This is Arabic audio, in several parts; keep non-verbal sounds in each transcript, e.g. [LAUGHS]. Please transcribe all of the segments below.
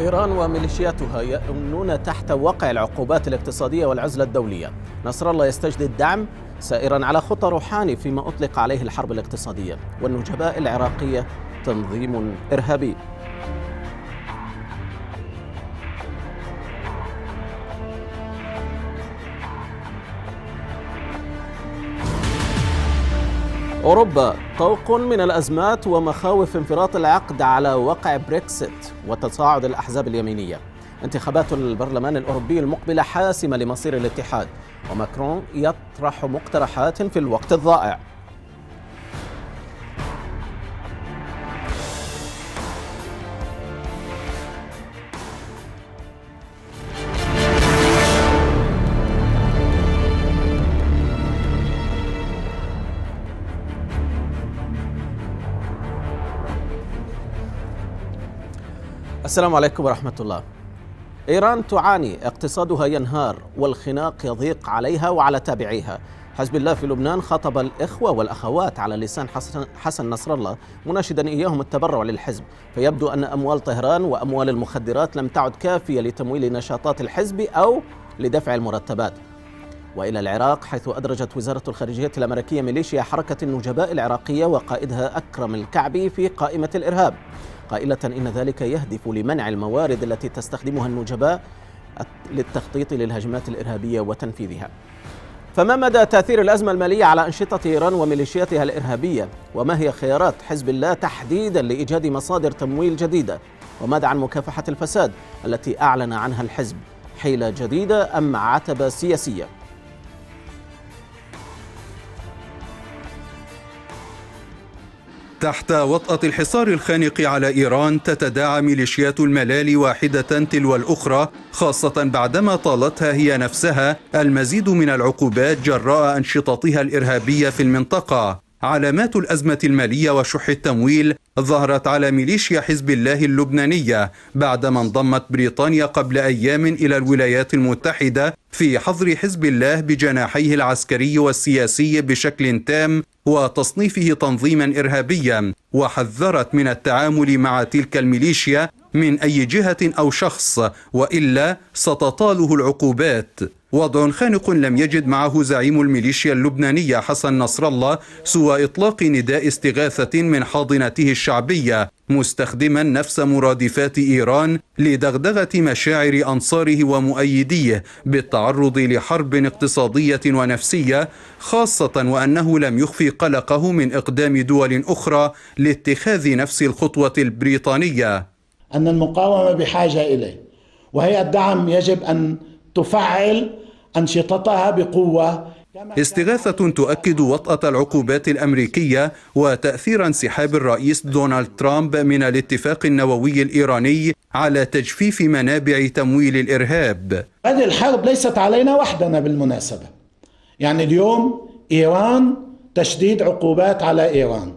إيران وميليشياتها يأمنون تحت وقع العقوبات الاقتصادية والعزلة الدولية نصر الله يستجدي الدعم سائرا على خطى روحاني فيما أطلق عليه الحرب الاقتصادية والنجباء العراقية تنظيم إرهابي أوروبا طوق من الأزمات ومخاوف انفراط العقد على وقع بريكسيت وتصاعد الأحزاب اليمينية انتخابات البرلمان الأوروبي المقبلة حاسمة لمصير الاتحاد وماكرون يطرح مقترحات في الوقت الضائع السلام عليكم ورحمة الله إيران تعاني اقتصادها ينهار والخناق يضيق عليها وعلى تابعيها حزب الله في لبنان خاطب الإخوة والأخوات على لسان حسن, حسن نصر الله مناشدا إياهم التبرع للحزب فيبدو أن أموال طهران وأموال المخدرات لم تعد كافية لتمويل نشاطات الحزب أو لدفع المرتبات وإلى العراق حيث أدرجت وزارة الخارجية الأمريكية ميليشيا حركة النجباء العراقية وقائدها أكرم الكعبي في قائمة الإرهاب قائلة إن ذلك يهدف لمنع الموارد التي تستخدمها النجباء للتخطيط للهجمات الإرهابية وتنفيذها فما مدى تأثير الأزمة المالية على أنشطة إيران وميليشياتها الإرهابية؟ وما هي خيارات حزب الله تحديدا لإيجاد مصادر تمويل جديدة؟ وماذا عن مكافحة الفساد التي أعلن عنها الحزب؟ حيلة جديدة أم عتبة سياسية؟ تحت وطأة الحصار الخانق على إيران تتداعى ميليشيات الملال واحدة تلو الأخرى خاصة بعدما طالتها هي نفسها المزيد من العقوبات جراء أنشطتها الإرهابية في المنطقة علامات الأزمة المالية وشح التمويل ظهرت على ميليشيا حزب الله اللبنانية بعدما انضمت بريطانيا قبل أيام إلى الولايات المتحدة في حظر حزب الله بجناحيه العسكري والسياسي بشكل تام وتصنيفه تنظيما إرهابيا وحذرت من التعامل مع تلك الميليشيا من أي جهة أو شخص وإلا ستطاله العقوبات وضع خانق لم يجد معه زعيم الميليشيا اللبنانية حسن نصر الله سوى إطلاق نداء استغاثة من حاضنته الشعبية مستخدما نفس مرادفات ايران لدغدغه مشاعر انصاره ومؤيديه بالتعرض لحرب اقتصاديه ونفسيه خاصه وانه لم يخفي قلقه من اقدام دول اخرى لاتخاذ نفس الخطوه البريطانيه ان المقاومه بحاجه اليه وهي الدعم يجب ان تفعل انشطتها بقوه استغاثة تؤكد وطأة العقوبات الأمريكية وتأثير انسحاب الرئيس دونالد ترامب من الاتفاق النووي الإيراني على تجفيف منابع تمويل الإرهاب هذه الحرب ليست علينا وحدنا بالمناسبة يعني اليوم إيران تشديد عقوبات على إيران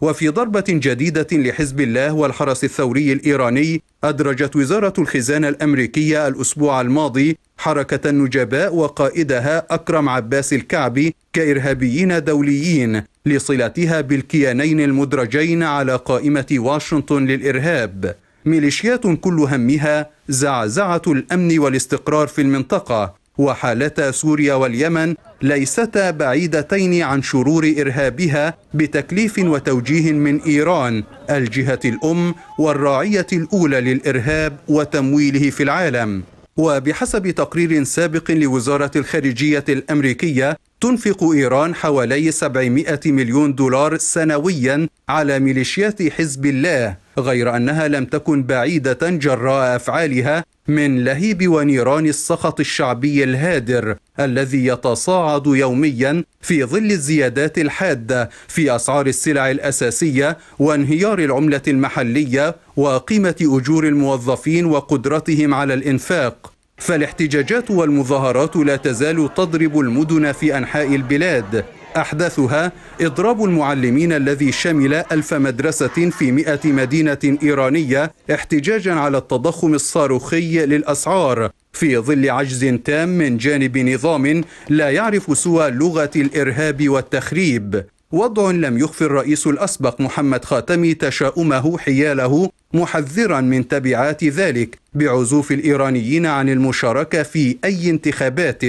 وفي ضربة جديدة لحزب الله والحرس الثوري الإيراني أدرجت وزارة الخزانة الأمريكية الأسبوع الماضي حركة النجباء وقائدها أكرم عباس الكعبي كإرهابيين دوليين لصلتها بالكيانين المدرجين على قائمة واشنطن للإرهاب ميليشيات كل همها زعزعة الأمن والاستقرار في المنطقة وحالتا سوريا واليمن ليستا بعيدتين عن شرور ارهابها بتكليف وتوجيه من ايران الجهه الام والراعيه الاولى للارهاب وتمويله في العالم وبحسب تقرير سابق لوزاره الخارجيه الامريكيه تنفق ايران حوالي 700 مليون دولار سنويا على ميليشيات حزب الله غير انها لم تكن بعيده جراء افعالها من لهيب ونيران السخط الشعبي الهادر الذي يتصاعد يوميا في ظل الزيادات الحاده في اسعار السلع الاساسيه وانهيار العمله المحليه وقيمه اجور الموظفين وقدرتهم على الانفاق فالاحتجاجات والمظاهرات لا تزال تضرب المدن في انحاء البلاد أحدثها إضراب المعلمين الذي شمل ألف مدرسة في مئة مدينة إيرانية احتجاجا على التضخم الصاروخي للأسعار في ظل عجز تام من جانب نظام لا يعرف سوى لغة الإرهاب والتخريب وضع لم يخفي الرئيس الأسبق محمد خاتمي تشاؤمه حياله محذرا من تبعات ذلك بعزوف الإيرانيين عن المشاركة في أي انتخابات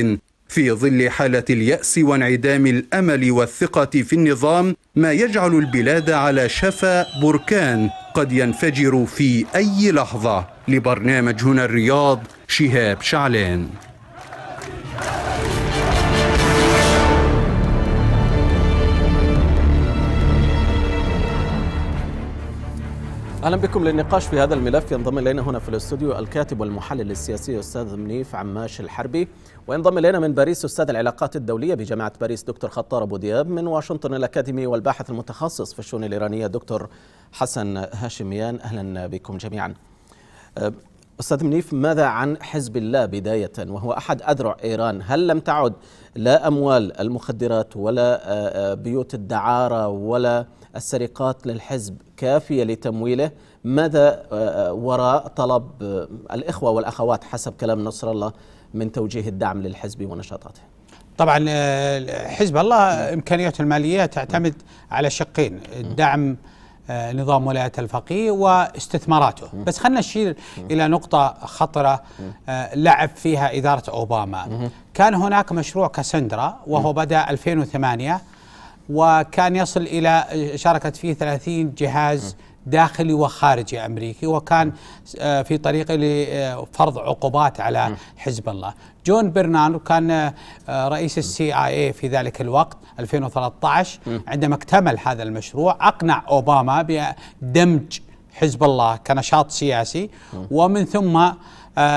في ظل حالة اليأس وانعدام الأمل والثقة في النظام ما يجعل البلاد على شفا بركان قد ينفجر في أي لحظة لبرنامج هنا الرياض شهاب شعلان اهلا بكم للنقاش في هذا الملف ينضم الينا هنا في الاستوديو الكاتب والمحلل السياسي استاذ منيف عماش الحربي وينضم الينا من باريس استاذ العلاقات الدوليه بجامعه باريس دكتور خطار ابو دياب من واشنطن الاكاديمي والباحث المتخصص في الشؤون الايرانيه دكتور حسن هاشميان اهلا بكم جميعا. أه، استاذ منيف ماذا عن حزب الله بدايه وهو احد اذرع ايران هل لم تعد لا اموال المخدرات ولا أه، أه، بيوت الدعاره ولا السرقات للحزب كافيه لتمويله ماذا وراء طلب الاخوه والاخوات حسب كلام نصر الله من توجيه الدعم للحزب ونشاطاته طبعا آه، حزب الله إمكانياته المالية تعتمد على شقين الدعم آه، نظام ولاية الفقيه واستثماراته بس خلنا نشير إلى نقطة خطرة آه، لعب فيها إدارة أوباما كان هناك مشروع كاسندرا وهو بدأ 2008 وكان يصل إلى شاركت فيه 30 جهاز داخلي وخارجي امريكي وكان آه، في طريقه آه، لفرض عقوبات على حزب الله. جون برنانو كان آه، رئيس السي اي اي في ذلك الوقت 2013 عندما اكتمل هذا المشروع اقنع اوباما بدمج حزب الله كنشاط سياسي ومن ثم آه،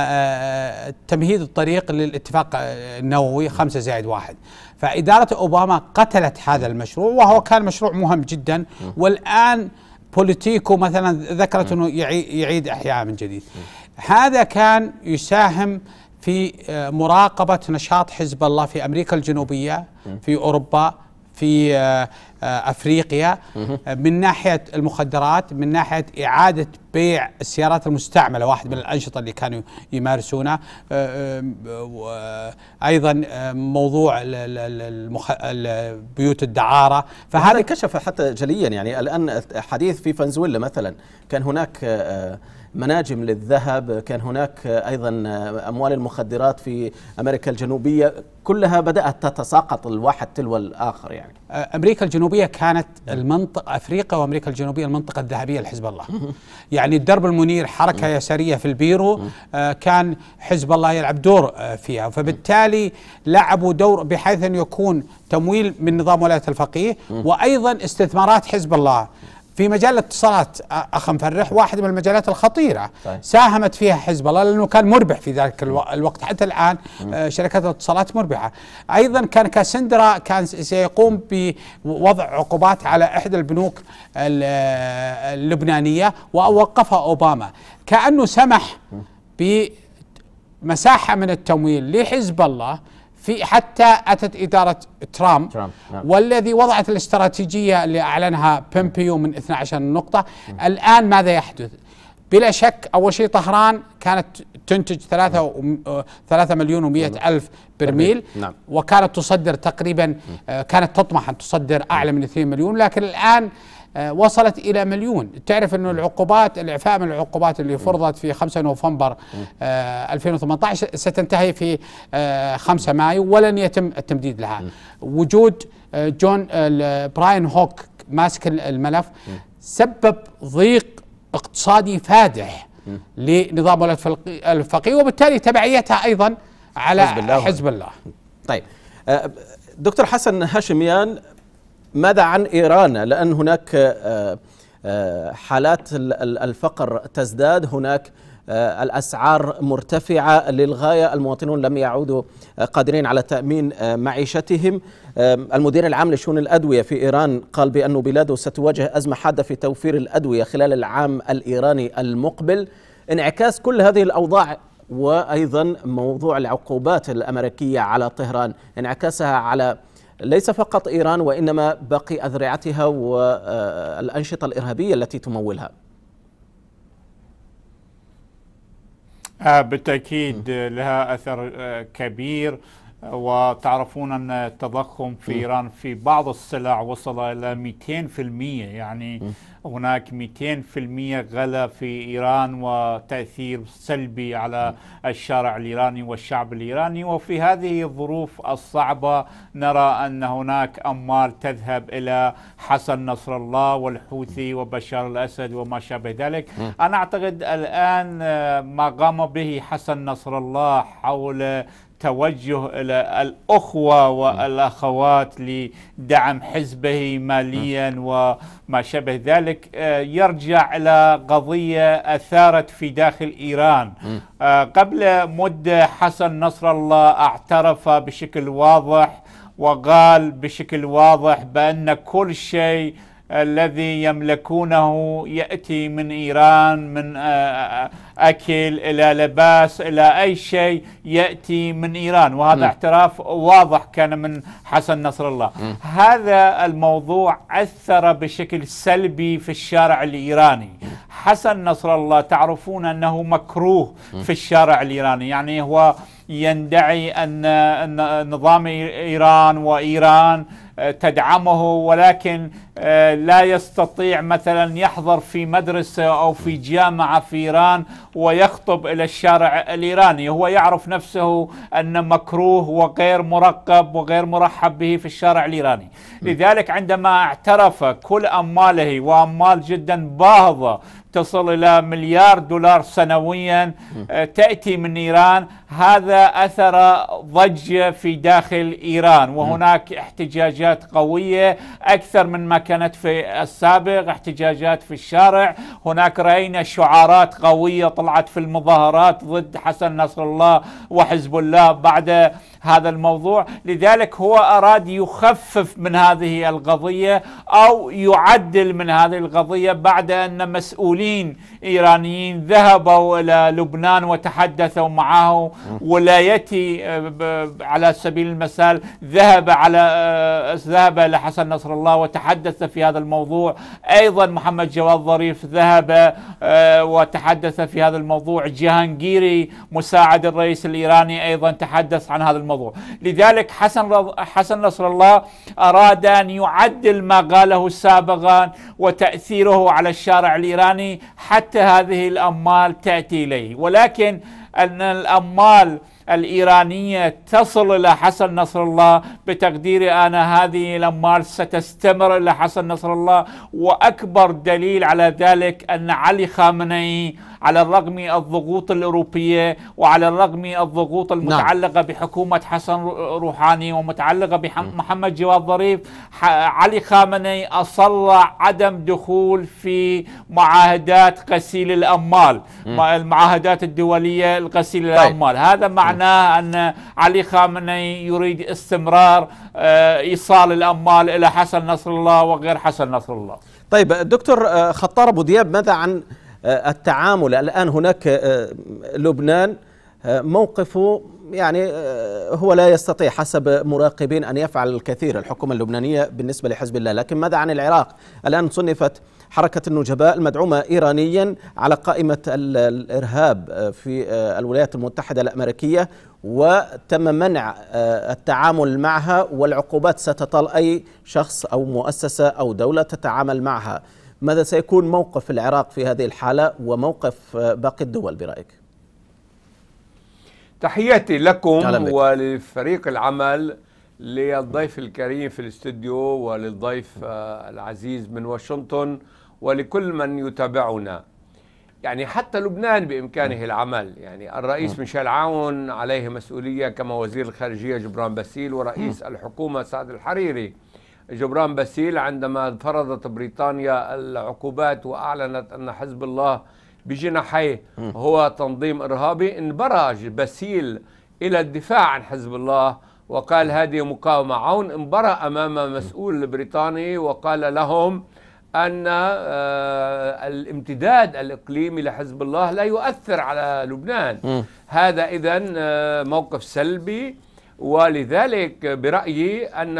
آه، تمهيد الطريق للاتفاق النووي خمسة زائد واحد فإدارة أوباما قتلت هذا المشروع وهو كان مشروع مهم جدا والآن بوليتيكو مثلا ذكرت أنه يعيد إحياء من جديد هذا كان يساهم في آه، مراقبة نشاط حزب الله في أمريكا الجنوبية في أوروبا في آه، افريقيا من ناحيه المخدرات من ناحيه اعاده بيع السيارات المستعمله واحد من الانشطه اللي كانوا يمارسونها آه، آه، ايضا موضوع بيوت الدعاره فهذا كشف حتى جليا يعني الان حديث في فنزويلا مثلا كان هناك مناجم للذهب كان هناك أيضا أموال المخدرات في أمريكا الجنوبية كلها بدأت تتساقط الواحد تلو الآخر يعني أمريكا الجنوبية كانت المنطقة أفريقيا وأمريكا الجنوبية المنطقة الذهبية لحزب الله [LAUGHS] يعني الدرب المنير حركة يسارية في البيرو آه، كان حزب الله يلعب دور آه، فيها فبالتالي لعبوا دور بحيث أن يكون تمويل من نظام ولاية الفقيه وأيضا استثمارات حزب الله في مجال الاتصالات اخ مفرح واحد من المجالات الخطيره طيب. ساهمت فيها حزب الله لانه كان مربح في ذلك الوقت حتى الان مم. شركات الاتصالات مربحه ايضا كان كاسندرا كان سيقوم بوضع عقوبات على احدى البنوك اللبنانيه ووقفها اوباما كانه سمح بمساحه من التمويل لحزب الله في حتى اتت اداره ترامب, ترامب. نعم. والذي وضعت الاستراتيجيه اللي اعلنها بومبيو من 12 نقطه م. الان ماذا يحدث؟ بلا شك أول شيء طهران كانت تنتج 3 و 3 مليون و100 نعم. ألف برميل نعم. وكانت تصدر تقريبا آه، كانت تطمح أن تصدر أعلى من 2 مليون لكن الآن آه، وصلت إلى مليون تعرف أن العقوبات الإعفاء من العقوبات اللي فرضت في 5 نوفمبر 2018 آه، ستنتهي في 5 آه، مايو ولن يتم التمديد لها وجود جون براين هوك ماسك الملف سبب ضيق اقتصادي فادح لنظام ولد الفقيه وبالتالي تبعيتها أيضا على حزب الله, حزب الله. طيب دكتور حسن هاشميان ماذا عن إيران لأن هناك آه، آه، حالات الفقر تزداد هناك آه، الأسعار مرتفعة للغاية المواطنون لم يعودوا قادرين على تأمين معيشتهم المدير العام لشؤون الأدوية في إيران قال بأن بلاده ستواجه أزمة حادة في توفير الأدوية خلال العام الإيراني المقبل انعكاس كل هذه الأوضاع وأيضا موضوع العقوبات الأمريكية على طهران انعكاسها على ليس فقط ايران وانما باقي اذرعتها والانشطه الارهابيه التي تمولها. آه، بالتاكيد لها اثر آه، كبير وتعرفون أن التضخم في م. إيران في بعض السلع وصل إلى 200% يعني م. هناك 200% غلا في إيران وتأثير سلبي على الشارع الإيراني والشعب الإيراني وفي هذه الظروف الصعبة نرى أن هناك أموال تذهب إلى حسن نصر الله والحوثي وبشار الأسد وما شابه ذلك أنا أعتقد الآن آه، ما قام به حسن نصر الله حول توجه الى الاخوه والاخوات لدعم حزبه ماليا نعم. وما شابه ذلك آه، يرجع الى قضيه اثارت في داخل ايران آه، قبل مده حسن نصر الله اعترف بشكل واضح وقال بشكل واضح بان كل شيء الذي يملكونه ياتي من ايران من اكل الى لباس الى اي شيء ياتي من ايران وهذا م. اعتراف واضح كان من حسن نصر الله م. هذا الموضوع اثر بشكل سلبي في الشارع الايراني حسن نصر الله تعرفون انه مكروه م. في الشارع الايراني يعني هو يندعي أن نظام إيران وإيران آه، تدعمه ولكن آه، لا يستطيع مثلا يحضر في مدرسة أو في جامعة في إيران ويخطب إلى الشارع الإيراني هو يعرف نفسه أن مكروه وغير مرقب وغير مرحب به في الشارع الإيراني لذلك عندما اعترف كل أمواله وأموال جدا باهظة تصل إلى مليار دولار سنويا آه، تأتي من إيران هذا اثر ضجه في داخل ايران وهناك احتجاجات قويه اكثر من ما كانت في السابق احتجاجات في الشارع هناك راينا شعارات قويه طلعت في المظاهرات ضد حسن نصر الله وحزب الله بعد هذا الموضوع لذلك هو اراد يخفف من هذه القضيه او يعدل من هذه القضيه بعد ان مسؤولين ايرانيين ذهبوا الى لبنان وتحدثوا معه ولايتي آه، على سبيل المثال ذهب على آه، ذهب لحسن نصر الله وتحدث في هذا الموضوع ايضا محمد جواد ظريف ذهب آه، وتحدث في هذا الموضوع جهانجيري مساعد الرئيس الايراني ايضا تحدث عن هذا الموضوع لذلك حسن حسن نصر الله اراد ان يعدل ما قاله سابقا وتاثيره على الشارع الايراني حتى هذه الاموال تاتي اليه ولكن أن الأموال الإيرانية تصل إلى حسن نصر الله بتقديري أنا هذه الأموال ستستمر إلى حسن نصر الله وأكبر دليل على ذلك أن علي خامنئي على الرغم الضغوط الأوروبية وعلى الرغم الضغوط نعم. المتعلقة نعم. بحكومة حسن روحاني ومتعلقة بمحمد جواد ظريف علي خامنئي أصر عدم دخول في معاهدات غسيل الأموال المعاهدات الدولية لغسيل طيب. الأموال هذا معناه أن علي خامنئي يريد استمرار آه، إيصال الأموال إلى حسن نصر الله وغير حسن نصر الله طيب دكتور آه، خطار ابو دياب ماذا عن آه، التعامل الآن هناك آه، لبنان آه، موقفه يعني هو لا يستطيع حسب مراقبين أن يفعل الكثير الحكومة اللبنانية بالنسبة لحزب الله لكن ماذا عن العراق الآن صنفت حركة النجباء المدعومة إيرانيا على قائمة الإرهاب في الولايات المتحدة الأمريكية وتم منع التعامل معها والعقوبات ستطال أي شخص أو مؤسسة أو دولة تتعامل معها ماذا سيكون موقف العراق في هذه الحالة وموقف آه، باقي الدول برأيك تحياتي لكم ولفريق العمل للضيف الكريم في الاستوديو وللضيف آه، العزيز من واشنطن ولكل من يتابعنا يعني حتى لبنان بإمكانه العمل يعني الرئيس ميشيل عاون عليه مسؤولية كما وزير الخارجية جبران باسيل ورئيس الحكومة سعد الحريري جبران باسيل عندما فرضت بريطانيا العقوبات وأعلنت أن حزب الله بجناحيه هو تنظيم إرهابي انبرج باسيل إلى الدفاع عن حزب الله وقال هذه مقاومة عون انبرى أمام مسؤول بريطاني وقال لهم أن آه، الامتداد الإقليمي لحزب الله لا يؤثر على لبنان هذا إذا آه، موقف سلبي ولذلك برأيي أن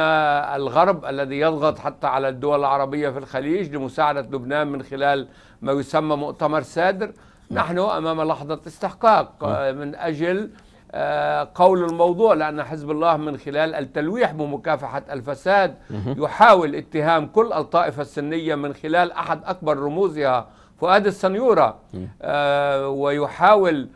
الغرب الذي يضغط حتى على الدول العربية في الخليج لمساعدة لبنان من خلال ما يسمى مؤتمر سادر نعم. نحن أمام لحظة استحقاق نعم. آه، من أجل آه، قول الموضوع لأن حزب الله من خلال التلويح بمكافحة الفساد يحاول اتهام كل الطائفة السنية من خلال أحد أكبر رموزها فؤاد السنيورة آه، ويحاول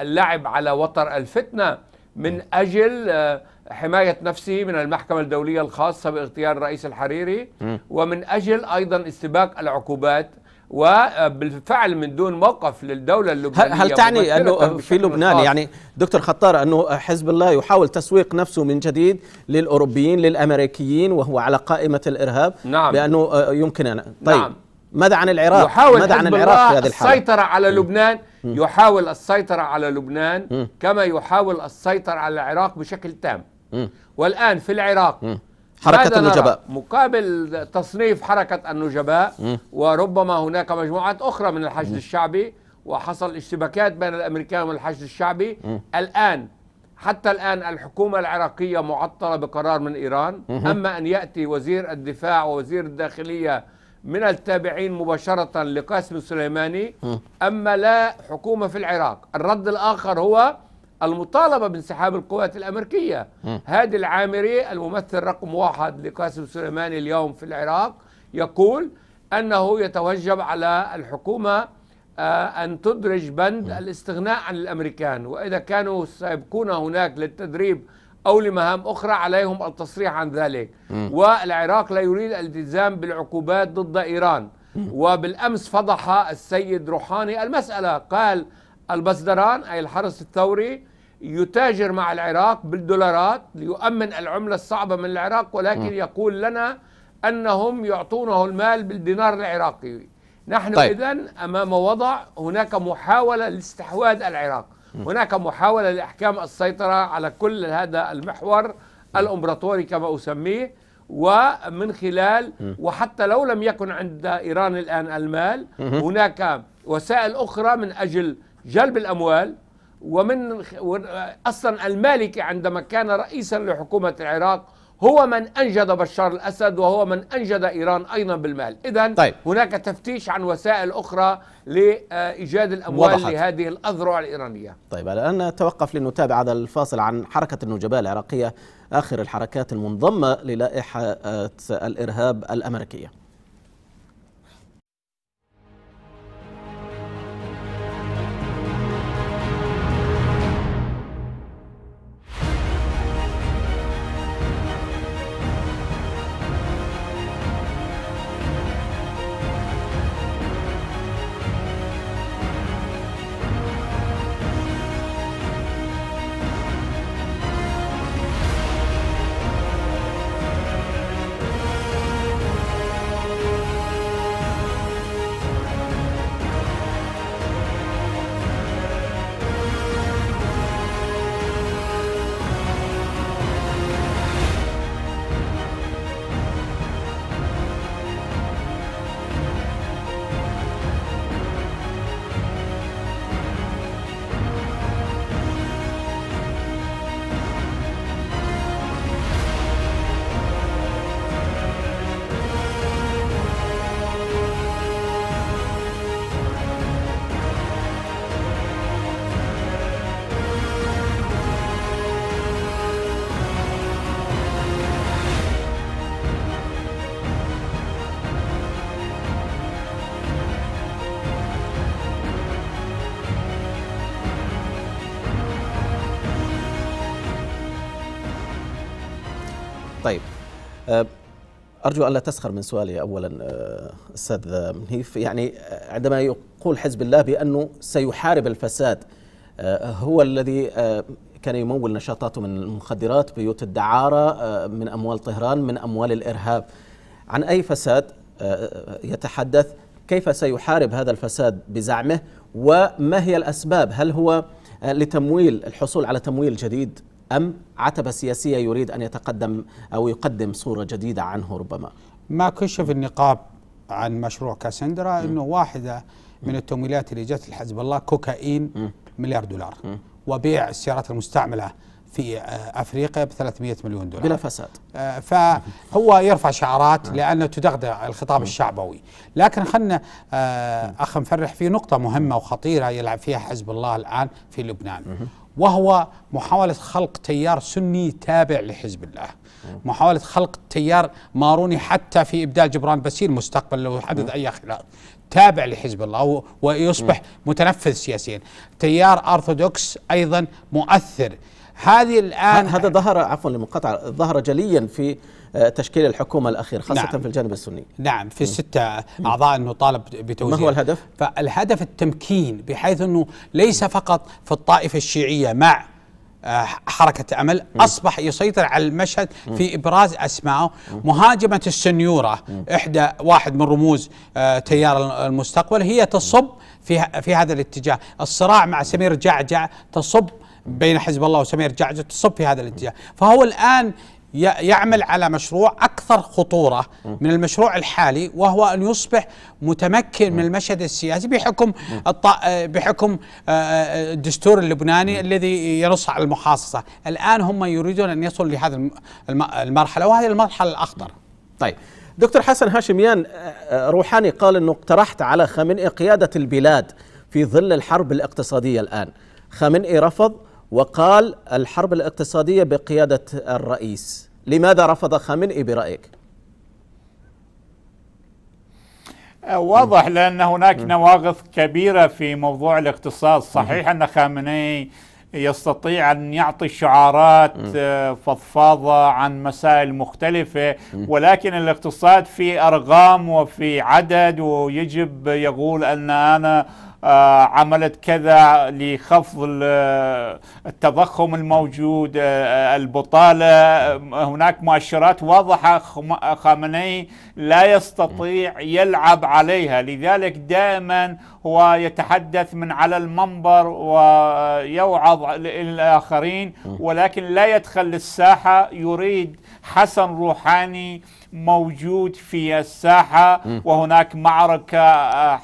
اللعب على وتر الفتنة من أجل آه، حماية نفسه من المحكمة الدولية الخاصة باغتيال الرئيس الحريري ومن أجل أيضا استباق العقوبات وبالفعل من دون موقف للدولة اللبنانية هل تعني أنه في لبنان خاص. يعني دكتور خطار أنه حزب الله يحاول تسويق نفسه من جديد للأوروبيين للأمريكيين وهو على قائمة الإرهاب نعم. بأنه آه، يمكن أن طيب نعم. ماذا عن العراق؟ يحاول ماذا عن العراق في هذه الحالة؟ السيطرة على لبنان يحاول السيطرة على لبنان كما يحاول السيطرة على العراق بشكل تام والآن في العراق حركة النجباء مقابل تصنيف حركة النجباء وربما هناك مجموعات أخرى من الحشد الشعبي وحصل اشتباكات بين الأمريكان والحشد الشعبي الآن حتى الآن الحكومة العراقية معطلة بقرار من إيران أما أن يأتي وزير الدفاع ووزير الداخلية من التابعين مباشرة لقاسم السليماني أما لا حكومة في العراق الرد الآخر هو المطالبة بانسحاب القوات الأمريكية هادي العامري الممثل رقم واحد لقاسم سليماني اليوم في العراق يقول أنه يتوجب على الحكومة آه، أن تدرج بند الاستغناء عن الأمريكان وإذا كانوا سيبقون هناك للتدريب أو لمهام أخرى عليهم التصريح عن ذلك م. والعراق لا يريد الالتزام بالعقوبات ضد إيران م. وبالأمس فضح السيد روحاني المسألة قال البصدران أي الحرس الثوري يتاجر مع العراق بالدولارات ليؤمن العملة الصعبة من العراق ولكن م. يقول لنا أنهم يعطونه المال بالدينار العراقي نحن طيب. إذن أمام وضع هناك محاولة لاستحواذ العراق هناك محاولة لإحكام السيطرة على كل هذا المحور الإمبراطوري كما أسميه ومن خلال وحتى لو لم يكن عند إيران الآن المال هناك وسائل أخرى من أجل جلب الأموال ومن أصلا المالكي عندما كان رئيسا لحكومة العراق هو من أنجد بشار الأسد وهو من أنجد إيران أيضا بالمال إذا طيب. هناك تفتيش عن وسائل أخرى لإيجاد الأموال وضحت. لهذه الأذرع الإيرانية طيب الآن نتوقف لنتابع هذا الفاصل عن حركة النجباء العراقية آخر الحركات المنضمة للائحة الإرهاب الأمريكية أرجو ألا تسخر من سؤالي أولا آه، أستاذ منيف يعني آه، عندما يقول حزب الله بأنه سيحارب الفساد آه، هو الذي كان يمول نشاطاته من المخدرات بيوت الدعارة من أموال طهران من أموال الإرهاب عن أي فساد يتحدث كيف سيحارب هذا الفساد بزعمه وما هي الأسباب هل هو لتمويل الحصول على تمويل جديد أم عتبة سياسية يريد أن يتقدم أو يقدم صورة جديدة عنه ربما ما كشف النقاب عن مشروع كاسندرا أنه واحدة من التمويلات اللي جت لحزب الله كوكايين مليار دولار وبيع السيارات المستعملة في آه، افريقيا ب 300 مليون دولار بلا فساد آه، فهو يرفع شعارات لانه تدغدغ الخطاب الشعبوي لكن خلنا آه، اخ مفرح في نقطه مهمه وخطيره يلعب فيها حزب الله الان في لبنان وهو محاولة خلق تيار سني تابع لحزب الله محاولة خلق تيار ماروني حتى في إبدال جبران بسيل مستقبل لو حدث أي خلاف تابع لحزب الله ويصبح متنفذ سياسيا تيار أرثوذكس أيضا مؤثر هذه الآن هذا ظهر عفوا لمقاطعة ظهر جليا في آه، تشكيل الحكومة الأخير خاصة نعم في الجانب السني نعم في ستة أعضاء أنه طالب بتوزيع ما هو الهدف؟ فالهدف التمكين بحيث أنه ليس فقط في الطائفة الشيعية مع آه، حركة أمل أصبح يسيطر على المشهد في إبراز أسمائه مهاجمة السنيورة إحدى واحد من رموز آه، تيار المستقبل هي تصب في, في هذا الاتجاه الصراع مع سمير جعجع تصب بين حزب الله وسمير جعجع تصب في هذا الاتجاه فهو الآن يعمل على مشروع أكثر خطورة من المشروع الحالي وهو أن يصبح متمكن من المشهد السياسي بحكم بحكم آه، آه، الدستور اللبناني الذي ينص على المحاصصة الآن هم يريدون أن يصلوا لهذه المرحلة وهذه المرحلة الأخطر طيب دكتور حسن هاشميان آه، روحاني قال أنه اقترحت على خامنئي قيادة البلاد في ظل الحرب الاقتصادية الآن خامنئي رفض وقال الحرب الاقتصادية بقيادة الرئيس لماذا رفض خامنئي برأيك؟ آه، واضح لأن هناك نواقض كبيرة في موضوع الاقتصاد صحيح أن خامنئي يستطيع أن يعطي شعارات آه، فضفاضة عن مسائل مختلفة ولكن الاقتصاد في أرقام وفي عدد ويجب يقول أن أنا آه، عملت كذا لخفض آه، التضخم الموجود آه، البطالة هناك مؤشرات واضحة خامنئي لا يستطيع يلعب عليها لذلك دائما هو يتحدث من على المنبر ويوعظ الآخرين ولكن لا يدخل للساحة يريد حسن روحاني موجود في الساحة وهناك معركة آه،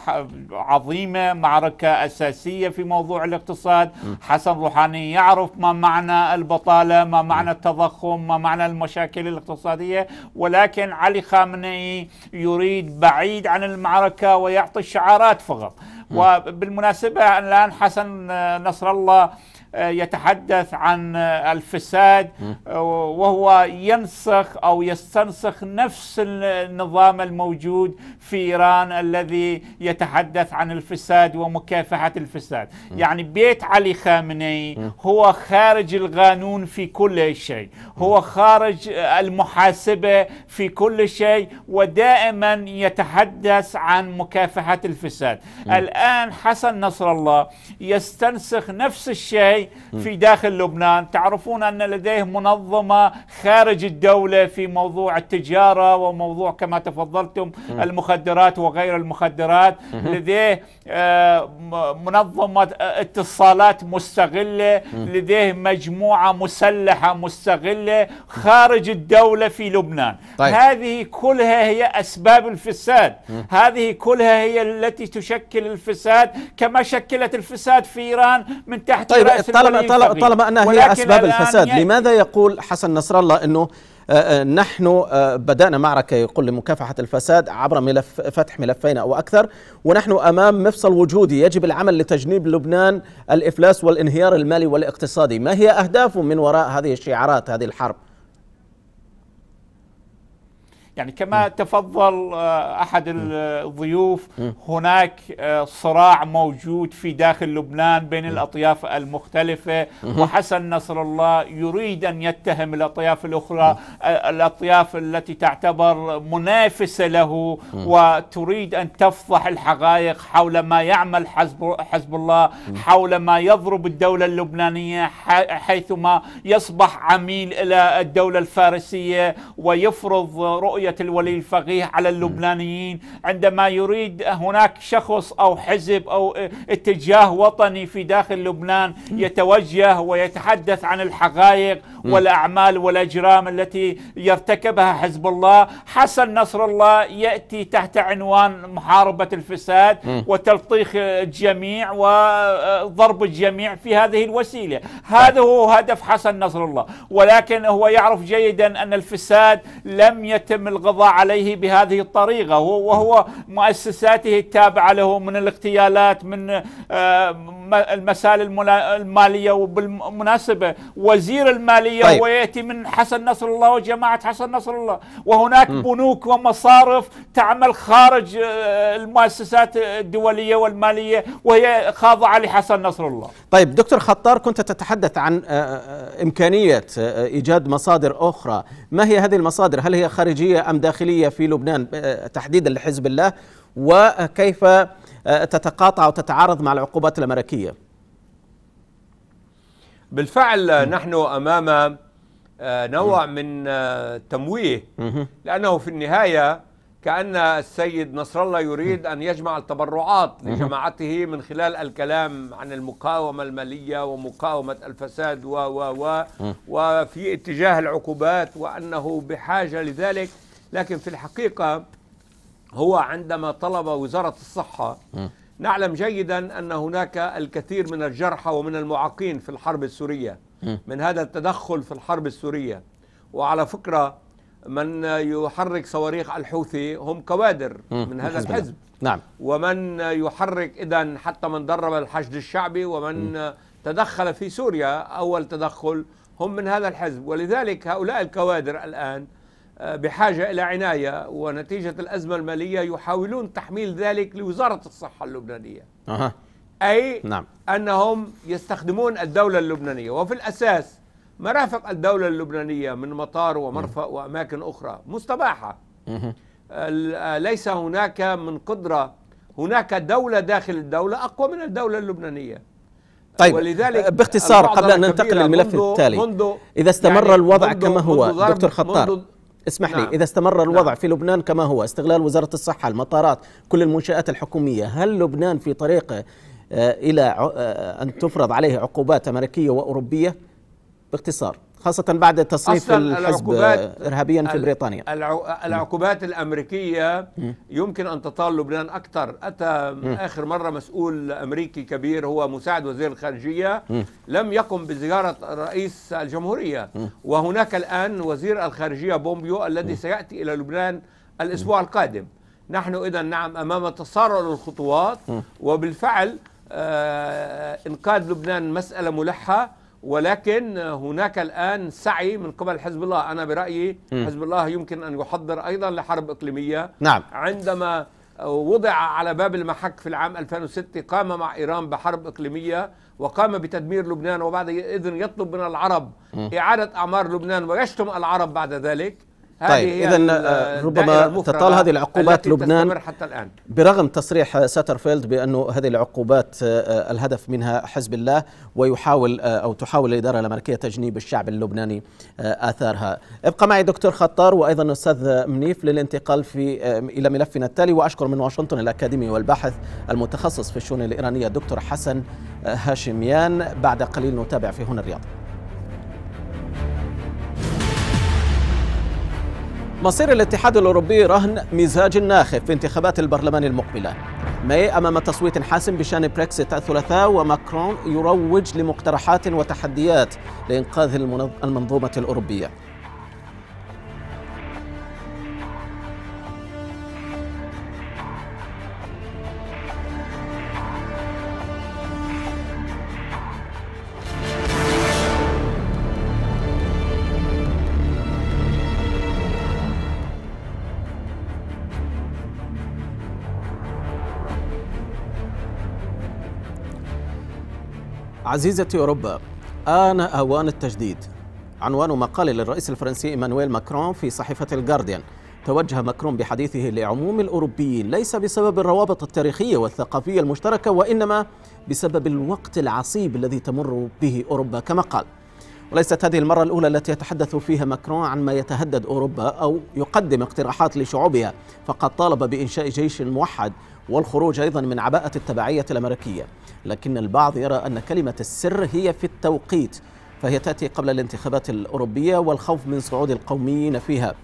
عظيمة معركة أساسية في موضوع الاقتصاد حسن روحاني يعرف ما معنى البطالة ما معنى التضخم ما معنى المشاكل الاقتصادية ولكن علي خامنئي يريد بعيد عن المعركة ويعطي الشعارات فقط وبالمناسبة الآن حسن آه، نصر الله يتحدث عن الفساد وهو ينسخ او يستنسخ نفس النظام الموجود في ايران الذي يتحدث عن الفساد ومكافحه الفساد، يعني بيت علي خامنئي هو خارج القانون في كل شيء، هو خارج المحاسبه في كل شيء ودائما يتحدث عن مكافحه الفساد، الان حسن نصر الله يستنسخ نفس الشيء عليه في داخل لبنان تعرفون أن لديه منظمة خارج الدولة في موضوع التجارة وموضوع كما تفضلتم المخدرات وغير المخدرات لديه آه، منظمة اتصالات مستغلة لديه مجموعة مسلحة مستغلة خارج الدولة في لبنان طيب. هذه كلها هي أسباب الفساد هذه كلها هي التي تشكل الفساد كما شكلت الفساد في إيران من تحت طيب, طالما طالما, طالما انها هي اسباب الفساد يعني لماذا يقول حسن نصر الله انه آه، آه، نحن آه، بدأنا معركة يقول لمكافحة الفساد عبر ملف فتح ملفين أو أكثر ونحن أمام مفصل وجودي يجب العمل لتجنيب لبنان الإفلاس والانهيار المالي والاقتصادي ما هي اهدافه من وراء هذه الشعارات هذه الحرب يعني كما تفضل آه، أحد الضيوف هناك آه، صراع موجود في داخل لبنان بين الأطياف المختلفة وحسن نصر الله يريد أن يتهم الأطياف الأخرى آه، الأطياف التي تعتبر منافسة له وتريد أن تفضح الحقائق حول ما يعمل حزب, حزب الله حول ما يضرب الدولة اللبنانية حيثما يصبح عميل إلى الدولة الفارسية ويفرض رؤية رؤية الولي الفقيه على اللبنانيين عندما يريد هناك شخص أو حزب أو اتجاه وطني في داخل لبنان يتوجه ويتحدث عن الحقائق والأعمال والأجرام التي يرتكبها حزب الله حسن نصر الله يأتي تحت عنوان محاربة الفساد وتلطيخ الجميع وضرب الجميع في هذه الوسيلة هذا هو هدف حسن نصر الله ولكن هو يعرف جيدا أن الفساد لم يتم القضاء عليه بهذه الطريقة وهو مؤسساته التابعة له من الاغتيالات من آه، المسائل المالية وبالمناسبة وزير المالية طيب. ويأتي من حسن نصر الله وجماعة حسن نصر الله وهناك م. بنوك ومصارف تعمل خارج آه، المؤسسات الدولية والمالية وهي خاضعة لحسن نصر الله طيب دكتور خطار كنت تتحدث عن آه، إمكانية إيجاد مصادر أخرى ما هي هذه المصادر هل هي خارجية أم داخلية في لبنان آه، تحديدا لحزب الله وكيف آه، تتقاطع وتتعارض مع العقوبات الأمريكية بالفعل آه، نحن أمام نوع من التمويه لأنه في النهاية كأن السيد نصر الله يريد أن يجمع التبرعات لجماعته من خلال الكلام عن المقاومة المالية ومقاومة الفساد و و و وفي اتجاه العقوبات وأنه بحاجة لذلك لكن في الحقيقة هو عندما طلب وزارة الصحة نعلم جيدا أن هناك الكثير من الجرحى ومن المعاقين في الحرب السورية من هذا التدخل في الحرب السورية وعلى فكرة من يحرك صواريخ الحوثي هم كوادر من هذا الحزب, الحزب. نعم ومن يحرك اذا حتى من درب الحشد الشعبي ومن م. تدخل في سوريا اول تدخل هم من هذا الحزب ولذلك هؤلاء الكوادر الان آه، بحاجه الى عنايه ونتيجه الازمه الماليه يحاولون تحميل ذلك لوزاره الصحه اللبنانيه. أه. اي نعم. انهم يستخدمون الدوله اللبنانيه وفي الاساس مرافق الدولة اللبنانية من مطار ومرفأ وأماكن أخرى مستباحة آه، ليس هناك من قدرة هناك دولة داخل الدولة أقوى من الدولة اللبنانية طيب ولذلك آه، باختصار قبل أن ننتقل للملف التالي إذا استمر يعني الوضع كما هو دكتور خطار اسمح نعم. لي إذا استمر نعم. الوضع نعم. في لبنان كما هو استغلال وزارة الصحة المطارات كل المنشآت الحكومية هل لبنان في طريقه آه، إلى أن تفرض عليه عقوبات أمريكية وأوروبية باختصار خاصة بعد تصنيف الحزب إرهابيا في بريطانيا العقوبات الأمريكية يمكن أن تطال لبنان أكثر أتى آخر مرة مسؤول أمريكي كبير هو مساعد وزير الخارجية لم يقم بزيارة رئيس الجمهورية وهناك الآن وزير الخارجية بومبيو الذي سيأتي إلى لبنان الأسبوع القادم نحن إذا نعم أمام تسارع الخطوات وبالفعل آه، انقاذ لبنان مسألة ملحة ولكن هناك الان سعي من قبل حزب الله انا برايي حزب الله يمكن ان يحضر ايضا لحرب اقليميه نعم عندما وضع على باب المحك في العام 2006 قام مع إيران بحرب إقليمية وقام بتدمير لبنان وبعد إذن يطلب من العرب إعادة أعمار لبنان ويشتم العرب بعد ذلك طيب اذا آه، ربما تطال هذه العقوبات لبنان حتى الان برغم تصريح ساترفيلد بانه هذه العقوبات آه، آه، الهدف منها حزب الله ويحاول او تحاول الاداره الامريكيه تجنيب الشعب اللبناني اثارها. ابقى معي دكتور خطار وايضا الاستاذ منيف للانتقال في الى ملفنا التالي واشكر من واشنطن الاكاديمي والباحث المتخصص في الشؤون الايرانيه الدكتور حسن هاشميان بعد قليل نتابع في هنا الرياض. مصير الاتحاد الأوروبي رهن مزاج ناخف في انتخابات البرلمان المقبلة ماي أمام تصويت حاسم بشأن بريكسيت الثلاثاء وماكرون يروج لمقترحات وتحديات لإنقاذ المنظومة الأوروبية عزيزتي أوروبا آن أوان التجديد عنوان مقال للرئيس الفرنسي إيمانويل ماكرون في صحيفة الجارديان توجه ماكرون بحديثه لعموم الأوروبيين ليس بسبب الروابط التاريخية والثقافية المشتركة وإنما بسبب الوقت العصيب الذي تمر به أوروبا كما قال وليست هذه المرة الأولى التي يتحدث فيها ماكرون عن ما يتهدد أوروبا أو يقدم اقتراحات لشعوبها فقد طالب بإنشاء جيش موحد والخروج أيضا من عباءة التبعية الأمريكية لكن البعض يرى أن كلمة السر هي في التوقيت فهي تأتي قبل الانتخابات الأوروبية والخوف من صعود القوميين فيها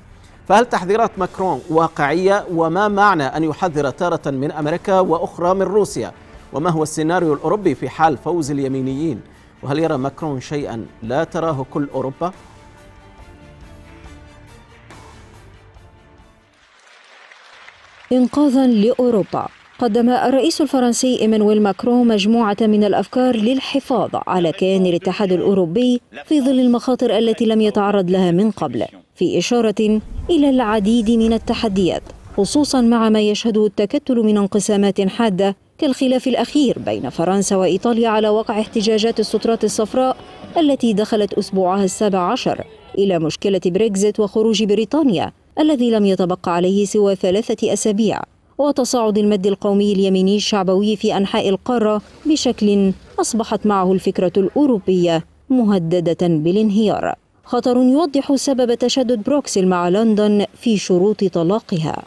فهل تحذيرات ماكرون واقعية وما معنى أن يحذر تارة من أمريكا وأخرى من روسيا وما هو السيناريو الأوروبي في حال فوز اليمينيين وهل يرى ماكرون شيئا لا تراه كل أوروبا إنقاذا لأوروبا قدم الرئيس الفرنسي إيمانويل ماكرون مجموعة من الأفكار للحفاظ على كيان الاتحاد الأوروبي في ظل المخاطر التي لم يتعرض لها من قبل في إشارة إلى العديد من التحديات خصوصا مع ما يشهده التكتل من انقسامات حادة كالخلاف الأخير بين فرنسا وإيطاليا على وقع احتجاجات السترات الصفراء التي دخلت أسبوعها السابع عشر إلى مشكلة بريكزيت وخروج بريطانيا الذي لم يتبقى عليه سوى ثلاثة أسابيع وتصاعد المد القومي اليميني الشعبوي في أنحاء القارة بشكل أصبحت معه الفكرة الأوروبية مهددة بالانهيار خطر يوضح سبب تشدد بروكسل مع لندن في شروط طلاقها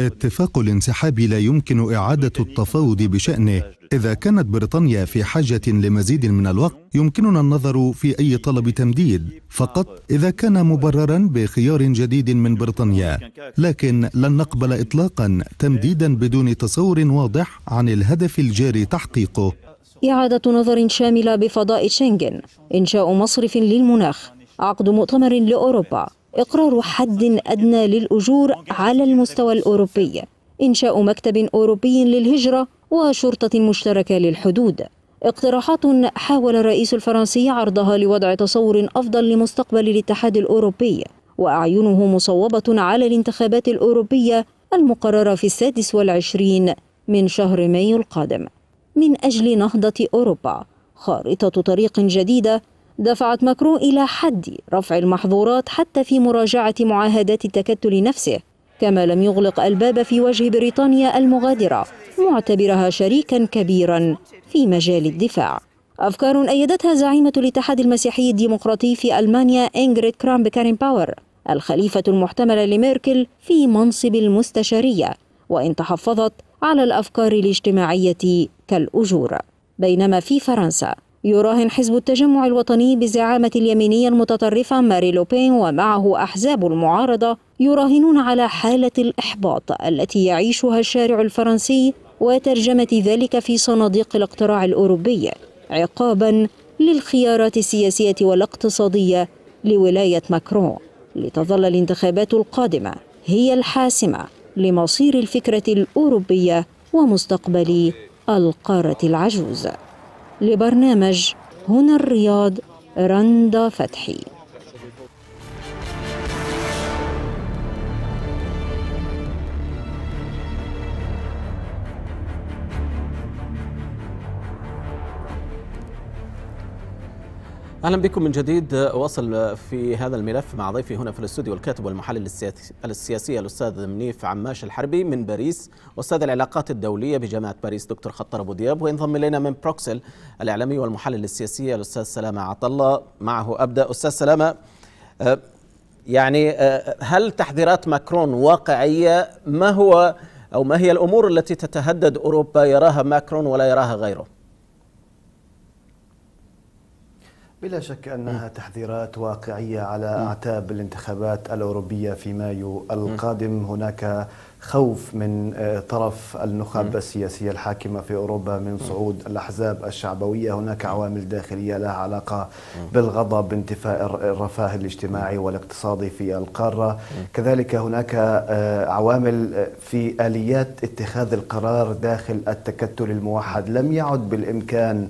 اتفاق الانسحاب لا يمكن إعادة التفاوض بشأنه إذا كانت بريطانيا في حاجة لمزيد من الوقت يمكننا النظر في أي طلب تمديد فقط إذا كان مبررا بخيار جديد من بريطانيا لكن لن نقبل إطلاقا تمديدا بدون تصور واضح عن الهدف الجاري تحقيقه إعادة نظر شاملة بفضاء شنغن إنشاء مصرف للمناخ عقد مؤتمر لأوروبا إقرار حد أدنى للأجور على المستوى الأوروبي إنشاء مكتب أوروبي للهجرة وشرطة مشتركة للحدود اقتراحات حاول الرئيس الفرنسي عرضها لوضع تصور أفضل لمستقبل الاتحاد الأوروبي وأعينه مصوبة على الانتخابات الأوروبية المقررة في السادس والعشرين من شهر مايو القادم من أجل نهضة أوروبا خارطة طريق جديدة دفعت ماكرون إلى حد رفع المحظورات حتى في مراجعة معاهدات التكتل نفسه كما لم يغلق الباب في وجه بريطانيا المغادرة معتبرها شريكا كبيرا في مجال الدفاع أفكار أيدتها زعيمة الاتحاد المسيحي الديمقراطي في ألمانيا إنغريد كرامب كارين باور الخليفة المحتملة لميركل في منصب المستشارية وإن تحفظت على الأفكار الاجتماعية كالأجور بينما في فرنسا يراهن حزب التجمع الوطني بزعامة اليمينية المتطرفة ماري لوبين ومعه أحزاب المعارضة يراهنون على حالة الإحباط التي يعيشها الشارع الفرنسي وترجمة ذلك في صناديق الاقتراع الأوروبي عقابا للخيارات السياسية والاقتصادية لولاية ماكرون لتظل الانتخابات القادمة هي الحاسمة لمصير الفكرة الأوروبية ومستقبل القارة العجوز لبرنامج هنا الرياض رندا فتحي اهلا بكم من جديد واصل في هذا الملف مع ضيفي هنا في الاستوديو الكاتب والمحلل السياسي الاستاذ منيف عماش الحربي من باريس واستاذ العلاقات الدوليه بجامعه باريس دكتور خطر ابو دياب وينضم الينا من بروكسل الاعلامي والمحلل السياسي الاستاذ سلامه عطله معه ابدا استاذ سلامه آه، يعني آه، هل تحذيرات ماكرون واقعيه ما هو او ما هي الامور التي تتهدد اوروبا يراها ماكرون ولا يراها غيره بلا شك انها تحذيرات واقعيه على اعتاب الانتخابات الاوروبيه في مايو القادم هناك خوف من آه، طرف النخب السياسيه الحاكمه في اوروبا من صعود الاحزاب الشعبويه، هناك عوامل داخليه لها علاقه بالغضب، انتفاء الرفاه الاجتماعي والاقتصادي في القاره، كذلك هناك آه، عوامل آه، في اليات اتخاذ القرار داخل التكتل الموحد، لم يعد بالامكان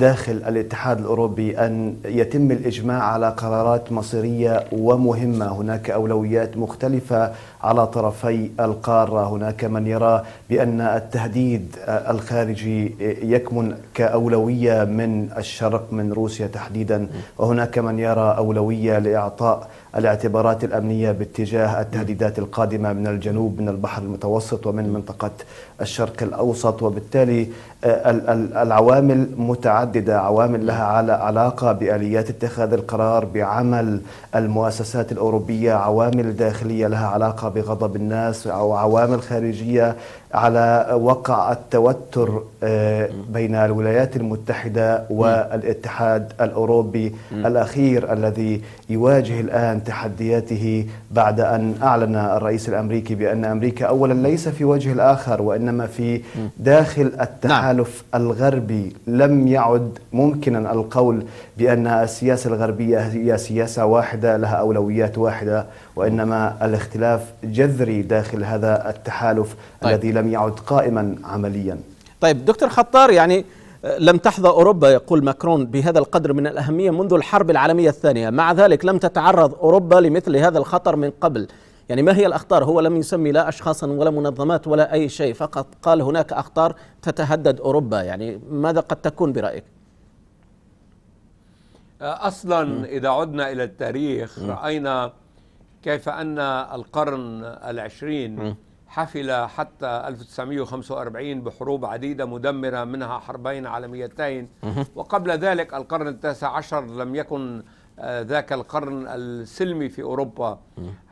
داخل الاتحاد الأوروبي أن يتم الإجماع على قرارات مصيرية ومهمة هناك أولويات مختلفة على طرفي القاره هناك من يرى بان التهديد الخارجي يكمن كاولويه من الشرق من روسيا تحديدا وهناك من يرى اولويه لاعطاء الاعتبارات الامنيه باتجاه التهديدات القادمه من الجنوب من البحر المتوسط ومن منطقه الشرق الاوسط وبالتالي آه، العوامل متعدده عوامل لها على علاقه باليات اتخاذ القرار بعمل المؤسسات الاوروبيه عوامل داخليه لها علاقه بغضب الناس أو عوامل خارجية على وقع التوتر آه، بين الولايات المتحدة والاتحاد الأوروبي الأخير الذي يواجه الآن تحدياته بعد أن أعلن الرئيس الأمريكي بأن أمريكا أولا ليس في وجه الآخر وإنما في داخل نعم. التحالف الغربي لم يعد ممكنا القول بأن السياسة الغربية هي سياسة واحدة لها أولويات واحدة وإنما الاختلاف جذري داخل هذا التحالف طيب. الذي لم لم يعد قائما عمليا طيب دكتور خطار يعني آه، لم تحظى أوروبا يقول ماكرون بهذا القدر من الأهمية منذ الحرب العالمية الثانية مع ذلك لم تتعرض أوروبا لمثل هذا الخطر من قبل يعني ما هي الأخطار هو لم يسمي لا أشخاصا ولا منظمات ولا أي شيء فقط قال هناك أخطار تتهدد أوروبا يعني ماذا قد تكون برأيك آه، أصلا إذا عدنا إلى التاريخ رأينا كيف أن القرن العشرين م. حفل حتى 1945 بحروب عديدة مدمرة منها حربين عالميتين وقبل ذلك القرن التاسع عشر لم يكن آه، ذاك القرن السلمي في أوروبا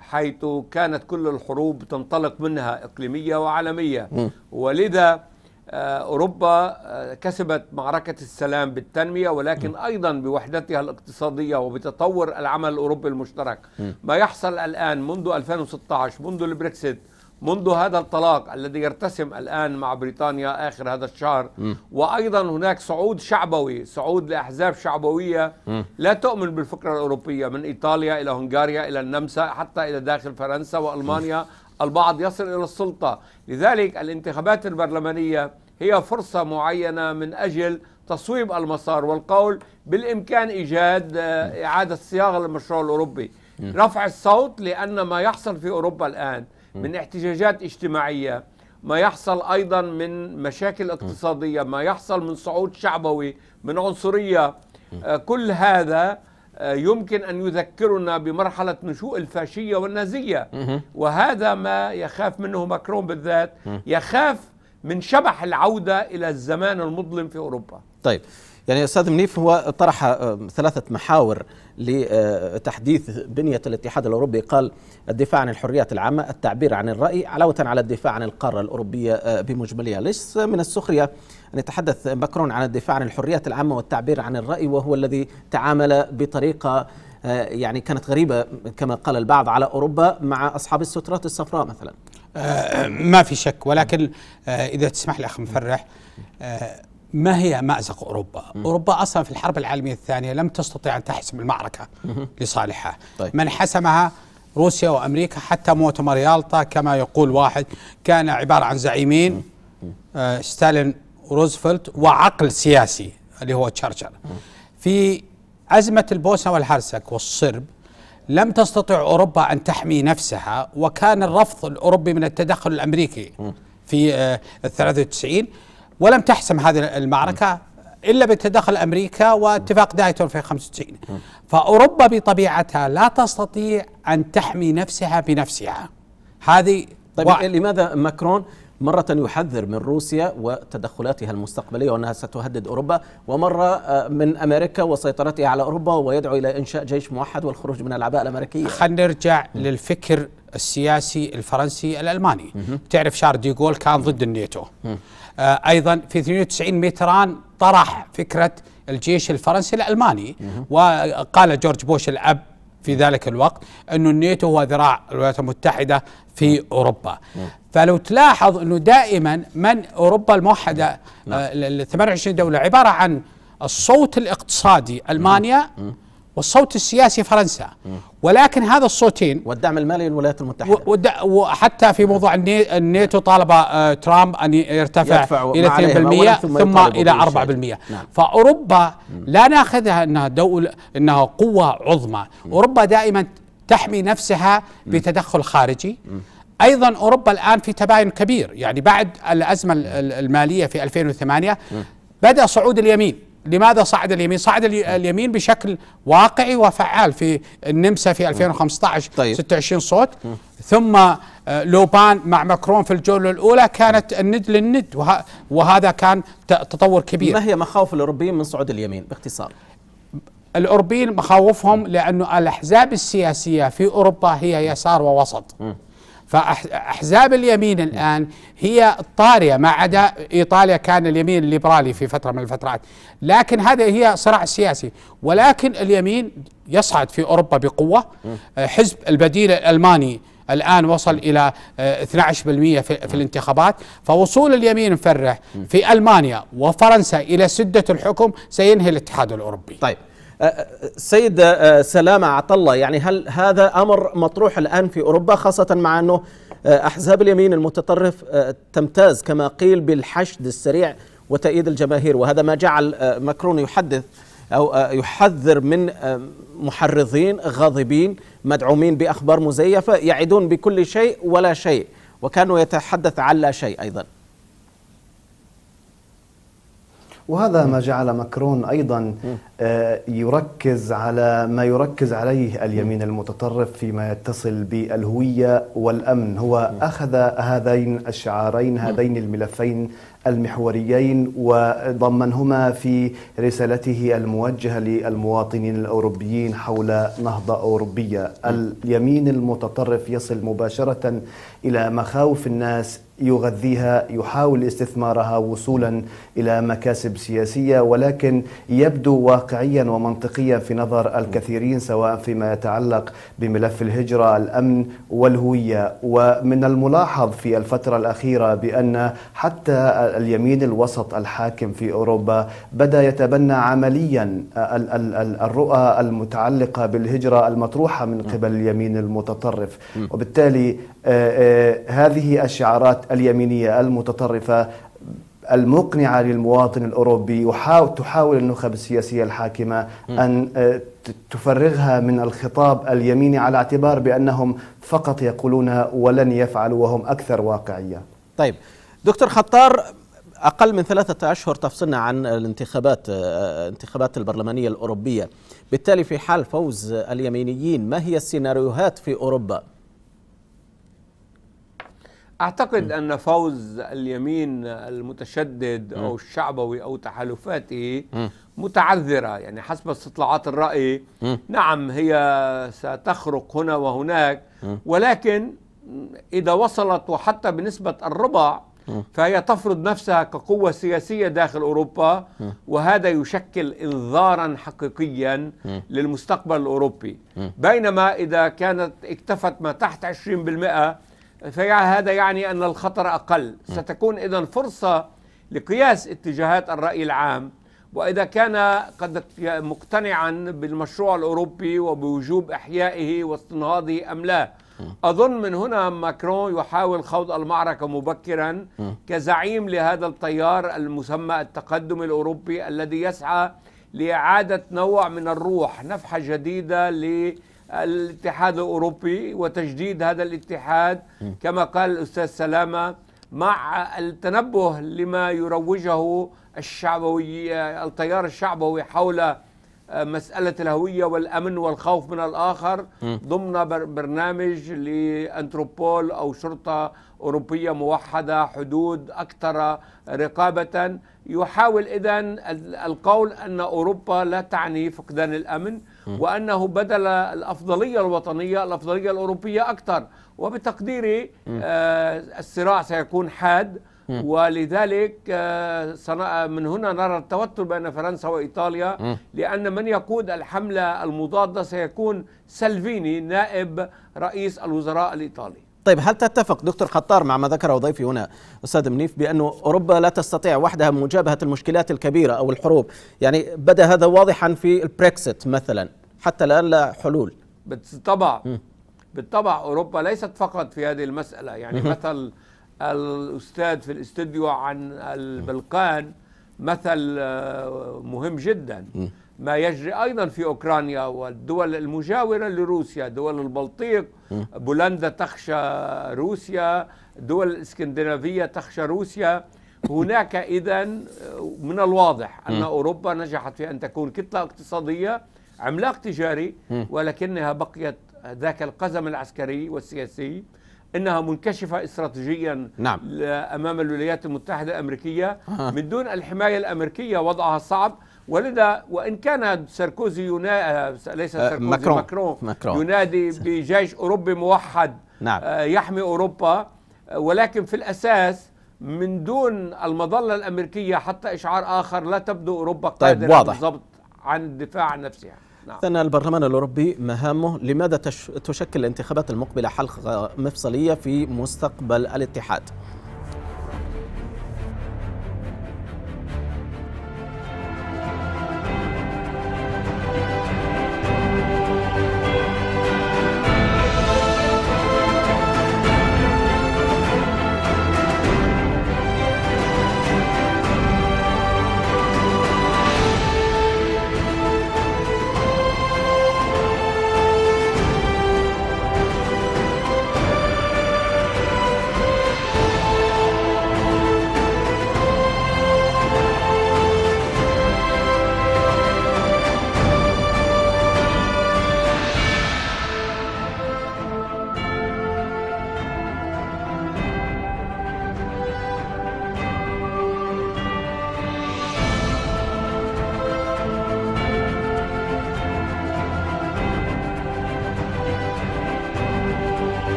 حيث كانت كل الحروب تنطلق منها إقليمية وعالمية ولذا آه، أوروبا آه، كسبت معركة السلام بالتنمية ولكن أيضا بوحدتها الاقتصادية وبتطور العمل الأوروبي المشترك ما يحصل الآن منذ 2016 منذ البريكسيت منذ هذا الطلاق الذي يرتسم الآن مع بريطانيا آخر هذا الشهر م. وأيضا هناك صعود شعبوي صعود لأحزاب شعبوية م. لا تؤمن بالفكرة الأوروبية من إيطاليا إلى هنغاريا إلى النمسا حتى إلى داخل فرنسا وألمانيا م. البعض يصل إلى السلطة لذلك الانتخابات البرلمانية هي فرصة معينة من أجل تصويب المسار والقول بالإمكان إيجاد آه، إعادة صياغة للمشروع الأوروبي رفع الصوت لأن ما يحصل في أوروبا الآن من احتجاجات اجتماعية ما يحصل أيضا من مشاكل اقتصادية ما يحصل من صعود شعبوي من عنصرية آه، كل هذا آه، يمكن أن يذكرنا بمرحلة نشوء الفاشية والنازية وهذا ما يخاف منه ماكرون بالذات يخاف من شبح العودة إلى الزمان المظلم في أوروبا طيب يعني أستاذ منيف هو طرح آه، ثلاثة محاور لتحديث بنية الاتحاد الأوروبي قال الدفاع عن الحريات العامة التعبير عن الرأي علاوة على الدفاع عن القارة الأوروبية آه، بمجملها ليس من السخرية أن يتحدث ماكرون عن الدفاع عن الحريات العامة والتعبير عن الرأي وهو الذي تعامل بطريقة آه، يعني كانت غريبة كما قال البعض على أوروبا مع أصحاب السترات الصفراء مثلا آه، ما في شك ولكن إذا تسمح لي أخ مفرح ما هي مأزق أوروبا؟ مم. أوروبا أصلا في الحرب العالمية الثانية لم تستطيع أن تحسم المعركة مم. لصالحها طيب. من حسمها روسيا وأمريكا حتى مؤتمر يالطا كما يقول واحد كان عبارة عن زعيمين آه ستالين روزفلت وعقل سياسي اللي هو تشرشر في أزمة البوسنة والهرسك والصرب لم تستطع أوروبا أن تحمي نفسها وكان الرفض الأوروبي من التدخل الأمريكي في آه 93 ولم تحسم هذه المعركة إلا بتدخل أمريكا واتفاق دايتون في 95 فأوروبا بطبيعتها لا تستطيع أن تحمي نفسها بنفسها هذه طيب و... لماذا ماكرون مرة يحذر من روسيا وتدخلاتها المستقبلية وأنها ستهدد أوروبا ومرة آه، من أمريكا وسيطرتها على أوروبا ويدعو إلى إنشاء جيش موحد والخروج من العباءة الأمريكية خلينا نرجع للفكر السياسي الفرنسي الالماني مه. تعرف شارل ديغول كان ضد الناتو آه ايضا في 92 متران طرح فكره الجيش الفرنسي الالماني مه. وقال جورج بوش الاب في ذلك الوقت انه الناتو هو ذراع الولايات المتحدة في أوروبا مه. فلو تلاحظ أنه دائما من أوروبا الموحدة آه، نعم. ال 28 دولة عبارة عن الصوت الاقتصادي ألمانيا مه. مه. والصوت السياسي فرنسا ولكن هذا الصوتين والدعم المالي للولايات المتحده وحتى في موضوع الناتو طالب آه، ترامب ان يرتفع الى 2% ثم, ثم الى 4% نعم. فاوروبا لا ناخذها انها دوله انها قوه عظمى اوروبا دائما تحمي نفسها بتدخل خارجي ايضا اوروبا الان في تباين كبير يعني بعد الازمه الماليه في 2008 بدا صعود اليمين لماذا صعد اليمين؟ صعد اليمين بشكل واقعي وفعال في النمسا في 2015 طيب. 26 صوت ثم آه، لوبان مع ماكرون في الجوله الاولى كانت الند للند وه وهذا كان تطور كبير. ما هي مخاوف الاوروبيين من صعود اليمين باختصار؟ الاوروبيين مخاوفهم لانه الاحزاب السياسيه في اوروبا هي يسار ووسط. م. فأحزاب اليمين الآن هي طارية ما عدا إيطاليا كان اليمين الليبرالي في فترة من الفترات لكن هذا هي صراع سياسي ولكن اليمين يصعد في أوروبا بقوة حزب البديل الألماني الآن وصل إلى 12% آه، في الانتخابات فوصول اليمين مفرح في ألمانيا وفرنسا إلى سدة الحكم سينهي الاتحاد الأوروبي طيب أه، أه، سيد أه، سلامة عطلة يعني هل هذا أمر مطروح الآن في أوروبا خاصة مع أنه أحزاب اليمين المتطرف تمتاز كما قيل بالحشد السريع وتأييد الجماهير وهذا ما جعل ماكرون يحدث أو يحذر من محرضين غاضبين مدعومين بأخبار مزيفة يعدون بكل شيء ولا شيء وكانوا يتحدث عن لا شيء أيضا وهذا ما جعل مكرون أيضا آه، يركز على ما يركز عليه اليمين المتطرف فيما يتصل بالهوية والأمن هو أخذ هذين الشعارين هذين الملفين المحوريين وضمنهما في رسالته الموجهة للمواطنين الأوروبيين حول نهضة أوروبية اليمين المتطرف يصل مباشرة إلى مخاوف الناس يغذيها يحاول استثمارها وصولا الى مكاسب سياسيه ولكن يبدو واقعيا ومنطقيا في نظر الكثيرين سواء فيما يتعلق بملف الهجره الامن والهويه ومن الملاحظ في الفتره الاخيره بان حتى اليمين الوسط الحاكم في اوروبا بدا يتبنى عمليا الرؤى المتعلقه بالهجره المطروحه من قبل اليمين المتطرف وبالتالي آه، آه، هذه الشعارات اليمينية المتطرفة المقنعة للمواطن الأوروبي وحاول تحاول النخب السياسية الحاكمة أن آه، تفرغها من الخطاب اليميني على اعتبار بأنهم فقط يقولون ولن يفعلوا وهم أكثر واقعية طيب دكتور خطار أقل من ثلاثة أشهر تفصلنا عن الانتخابات آه، آه، انتخابات البرلمانية الأوروبية بالتالي في حال فوز اليمينيين ما هي السيناريوهات في أوروبا؟ اعتقد ان فوز اليمين المتشدد او الشعبوي او تحالفاته متعذره يعني حسب استطلاعات الراي نعم هي ستخرق هنا وهناك ولكن اذا وصلت وحتى بنسبه الربع فهي تفرض نفسها كقوة سياسية داخل أوروبا وهذا يشكل إنذارا حقيقيا للمستقبل الأوروبي بينما إذا كانت اكتفت ما تحت 20% فهذا يعني أن الخطر أقل ستكون إذا فرصة لقياس اتجاهات الرأي العام وإذا كان قد مقتنعا بالمشروع الأوروبي وبوجوب إحيائه واستنهاضه أم لا أظن من هنا ماكرون يحاول خوض المعركة مبكرا كزعيم لهذا التيار المسمى التقدم الأوروبي الذي يسعى لإعادة نوع من الروح نفحة جديدة ل الاتحاد الأوروبي وتجديد هذا الاتحاد كما قال الأستاذ سلامة مع التنبه لما يروجه الشعبوي التيار الشعبوي حول آه، مسألة الهوية والأمن والخوف من الآخر ضمن برنامج لأنتروبول أو شرطة أوروبية موحدة حدود أكثر رقابة يحاول إذن القول أن أوروبا لا تعني فقدان الأمن وانه بدل الافضليه الوطنيه الافضليه الاوروبيه اكثر وبتقديري آه، الصراع سيكون حاد ولذلك آه، من هنا نرى التوتر بين فرنسا وايطاليا لان من يقود الحمله المضاده سيكون سلفيني نائب رئيس الوزراء الايطالي طيب هل تتفق دكتور خطار مع ما ذكره ضيفي هنا استاذ منيف بانه اوروبا لا تستطيع وحدها مجابهه المشكلات الكبيره او الحروب، يعني بدا هذا واضحا في البريكسيت مثلا، حتى الان لا حلول. بالطبع بالطبع اوروبا ليست فقط في هذه المساله، يعني مثل الاستاذ في الاستديو عن البلقان مثل آه، مهم جدا. ما يجري أيضا في أوكرانيا والدول المجاورة لروسيا دول البلطيق بولندا تخشى روسيا دول الإسكندنافية تخشى روسيا هناك إذا من الواضح أن أوروبا نجحت في أن تكون كتلة اقتصادية عملاق تجاري ولكنها بقيت ذاك القزم العسكري والسياسي انها منكشفه استراتيجيا نعم. امام الولايات المتحده الامريكيه من دون الحمايه الامريكيه وضعها صعب ولذا وان كان ساركوزي ينا... آه، ليس آه، ساركوزي ماكرون, ماكرون, ماكرون ينادي بجيش اوروبي موحد نعم. آه، يحمي اوروبا ولكن في الاساس من دون المظله الامريكيه حتى اشعار اخر لا تبدو اوروبا طيب، قادره طيب واضح. بالضبط عن الدفاع عن نفسها نعم. البرلمان الأوروبي مهامه لماذا تش... تشكل الانتخابات المقبلة حلقة مفصلية في مستقبل الاتحاد؟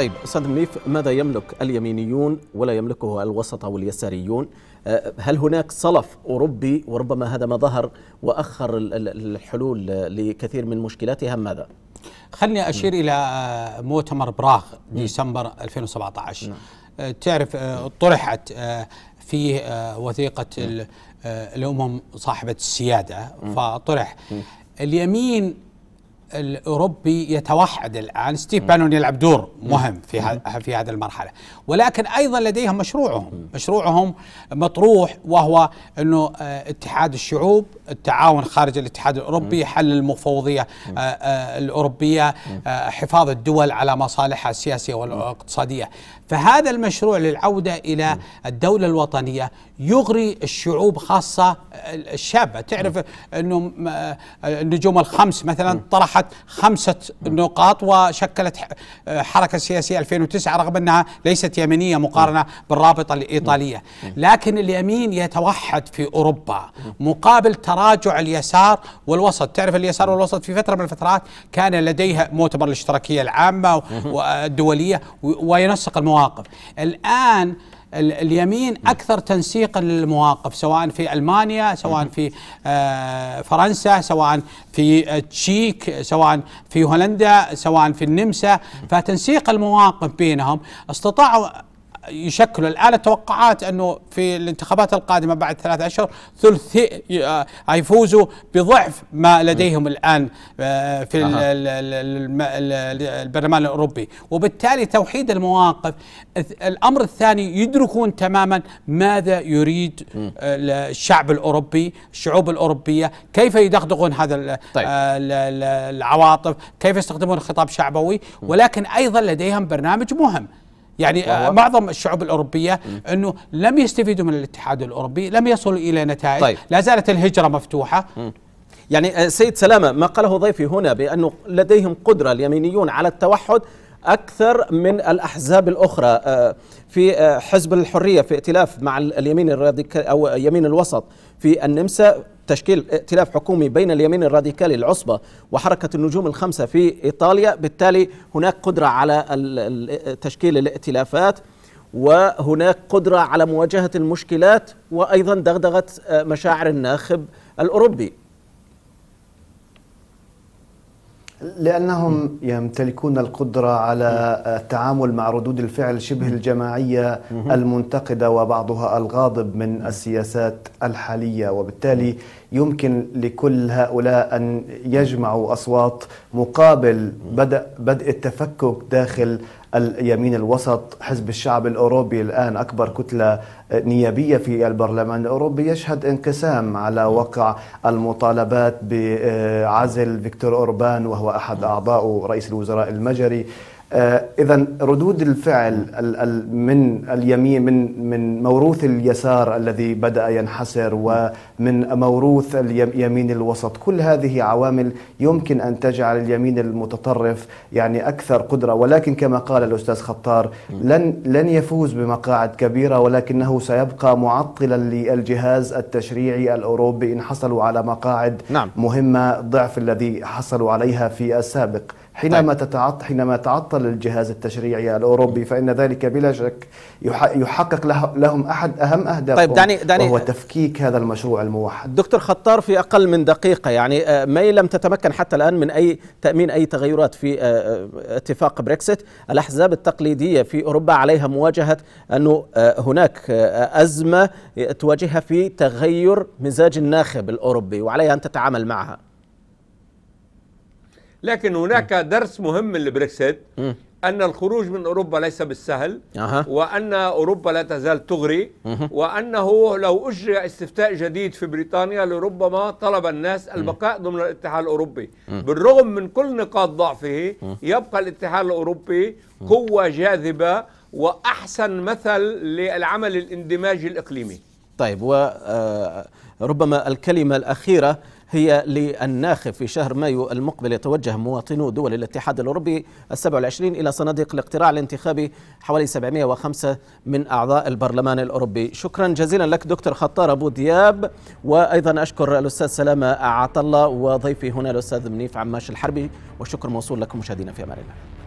طيب استاذ منيف ماذا يملك اليمينيون ولا يملكه الوسط او اليساريون؟ آه، هل هناك صلف اوروبي وربما هذا ما ظهر واخر الحلول لكثير من مشكلاتها ماذا خلني اشير م. الى آه، مؤتمر براغ نعم. ديسمبر 2017 م. نعم. آه، تعرف طرحت فيه وثيقه نعم. الامم صاحبه السياده فطرح اليمين الاوروبي يتوحد الان ستيف بانون يلعب دور مهم في في هذه المرحله ولكن ايضا لديهم مشروعهم مشروعهم مطروح وهو انه آه، اتحاد الشعوب التعاون خارج الاتحاد الاوروبي حل المفوضيه آه، آه، الاوروبيه حفاظ الدول على مصالحها السياسيه والاقتصاديه فهذا المشروع للعودة إلى الدولة الوطنية يغري الشعوب خاصة آه، الشابة تعرف أنه آه، النجوم الخمس مثلا طرحت خمسة نقاط وشكلت آه، حركة سياسية 2009 رغم أنها ليست يمنية مقارنة بالرابطة الإيطالية لكن اليمين يتوحد في أوروبا مقابل تراجع اليسار والوسط تعرف اليسار والوسط في فترة من الفترات كان لديها مؤتمر الاشتراكية العامة والدولية وينسق المواقف المواقف الآن اليمين اكثر تنسيقا للمواقف سواء في المانيا سواء في آه، فرنسا سواء في التشيك سواء في هولندا سواء في النمسا فتنسيق المواقف بينهم استطاعوا يشكل الآلة توقعات أنه في الانتخابات القادمة بعد ثلاثة أشهر ثلث آه، يفوزوا بضعف ما لديهم الآن آه، في البرلمان الأوروبي وبالتالي توحيد المواقف الأمر الثاني يدركون تماما ماذا يريد آه، الشعب الأوروبي الشعوب الأوروبية كيف يدغدغون هذا طيب. العواطف كيف يستخدمون خطاب شعبوي ولكن أيضا لديهم برنامج مهم يعني آه، معظم الشعوب الاوروبيه انه لم يستفيدوا من الاتحاد الاوروبي، لم يصلوا الى نتائج، طيب. لا زالت الهجره مفتوحه. م. يعني آه، سيد سلامه ما قاله ضيفي هنا بانه لديهم قدره اليمينيون على التوحد اكثر من الاحزاب الاخرى آه، في حزب الحريه في ائتلاف مع اليمين الراديكال او يمين الوسط في النمسا تشكيل ائتلاف حكومي بين اليمين الراديكالي العصبة وحركة النجوم الخمسة في إيطاليا بالتالي هناك قدرة على تشكيل الائتلافات وهناك قدرة على مواجهة المشكلات وأيضا دغدغة آه، مشاعر الناخب الأوروبي لأنهم يمتلكون القدرة على آه، التعامل مع ردود الفعل شبه الجماعية المنتقدة وبعضها الغاضب من السياسات الحالية وبالتالي يمكن لكل هؤلاء أن يجمعوا أصوات مقابل بدأ بدء التفكك داخل اليمين الوسط حزب الشعب الأوروبي الآن أكبر كتلة نيابية في البرلمان الأوروبي يشهد انقسام على وقع المطالبات بعزل فيكتور أوربان وهو أحد أعضاء رئيس الوزراء المجري آه، اذا ردود الفعل من اليمين من من موروث اليسار الذي بدا ينحسر ومن موروث اليمين الوسط كل هذه عوامل يمكن ان تجعل اليمين المتطرف يعني اكثر قدره ولكن كما قال الاستاذ خطار لن لن يفوز بمقاعد كبيره ولكنه سيبقى معطلا للجهاز التشريعي الاوروبي ان حصلوا على مقاعد نعم. مهمه ضعف الذي حصلوا عليها في السابق حينما طيب. تتعطل حينما تعطل الجهاز التشريعي الاوروبي فان ذلك بلا شك يحقق لهم احد اهم اهدافهم طيب دعني دعني وهو تفكيك هذا المشروع الموحد دكتور خطار في اقل من دقيقه يعني آه، ماي لم تتمكن حتى الان من اي تامين اي تغيرات في آه، آه، اتفاق بريكسيت الاحزاب التقليديه في اوروبا عليها مواجهه انه هناك ازمه تواجهها في تغير مزاج الناخب الاوروبي وعليها ان تتعامل معها لكن هناك درس مهم للبريكسيت أن الخروج من أوروبا ليس بالسهل أه. وأن أوروبا لا تزال تغري أه. وأنه لو أجري استفتاء جديد في بريطانيا لربما طلب الناس البقاء ضمن الاتحاد الأوروبي أه. بالرغم من كل نقاط ضعفه يبقى الاتحاد الأوروبي قوة جاذبة وأحسن مثل للعمل الاندماجي الإقليمي طيب وربما آه، الكلمة الأخيرة هي للناخب في شهر مايو المقبل يتوجه مواطنو دول الاتحاد الأوروبي السبع والعشرين إلى صناديق الاقتراع الانتخابي حوالي 705 من أعضاء البرلمان الأوروبي شكرا جزيلا لك دكتور خطار أبو دياب وأيضا أشكر الأستاذ سلامة عطلة وضيفي هنا الأستاذ منيف عماش الحربي والشكر موصول لكم مشاهدينا في أمان الله